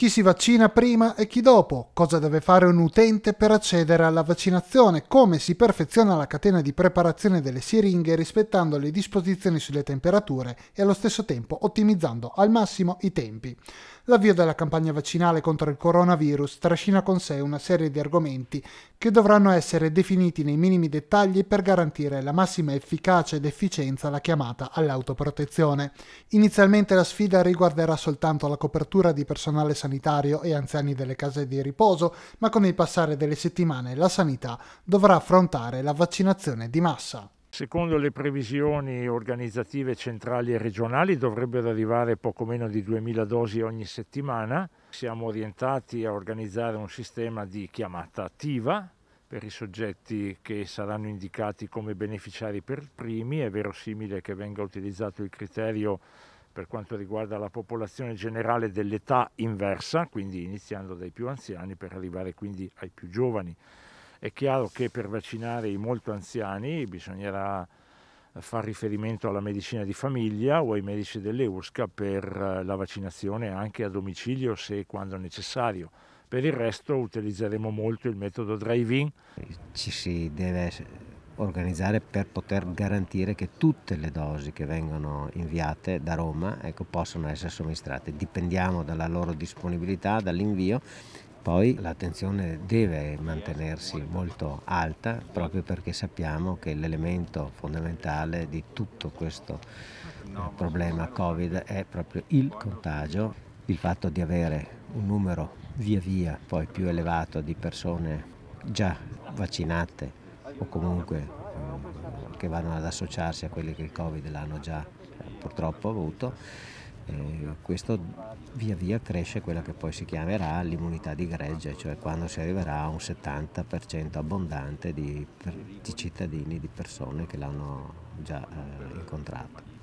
chi si vaccina prima e chi dopo, cosa deve fare un utente per accedere alla vaccinazione, come si perfeziona la catena di preparazione delle siringhe rispettando le disposizioni sulle temperature e allo stesso tempo ottimizzando al massimo i tempi l'avvio della campagna vaccinale contro il coronavirus trascina con sé una serie di argomenti che dovranno essere definiti nei minimi dettagli per garantire la massima efficacia ed efficienza alla chiamata all'autoprotezione. Inizialmente la sfida riguarderà soltanto la copertura di personale sanitario e anziani delle case di riposo, ma con il passare delle settimane la sanità dovrà affrontare la vaccinazione di massa. Secondo le previsioni organizzative centrali e regionali dovrebbero arrivare poco meno di 2.000 dosi ogni settimana. Siamo orientati a organizzare un sistema di chiamata attiva per i soggetti che saranno indicati come beneficiari per primi. È verosimile che venga utilizzato il criterio per quanto riguarda la popolazione generale dell'età inversa, quindi iniziando dai più anziani per arrivare quindi ai più giovani. È chiaro che per vaccinare i molto anziani bisognerà far riferimento alla medicina di famiglia o ai medici dell'EUSCA per eh, la vaccinazione anche a domicilio se e quando necessario. Per il resto utilizzeremo molto il metodo drive-in. Ci si deve organizzare per poter garantire che tutte le dosi che vengono inviate da Roma ecco, possano essere somministrate. Dipendiamo dalla loro disponibilità, dall'invio poi l'attenzione deve mantenersi molto alta proprio perché sappiamo che l'elemento fondamentale di tutto questo eh, problema Covid è proprio il contagio, il fatto di avere un numero via via poi più elevato di persone già vaccinate o comunque eh, che vanno ad associarsi a quelli che il Covid l'hanno già eh, purtroppo avuto e questo via via cresce quella che poi si chiamerà l'immunità di gregge, cioè quando si arriverà a un 70% abbondante di, di cittadini, di persone che l'hanno già eh, incontrato.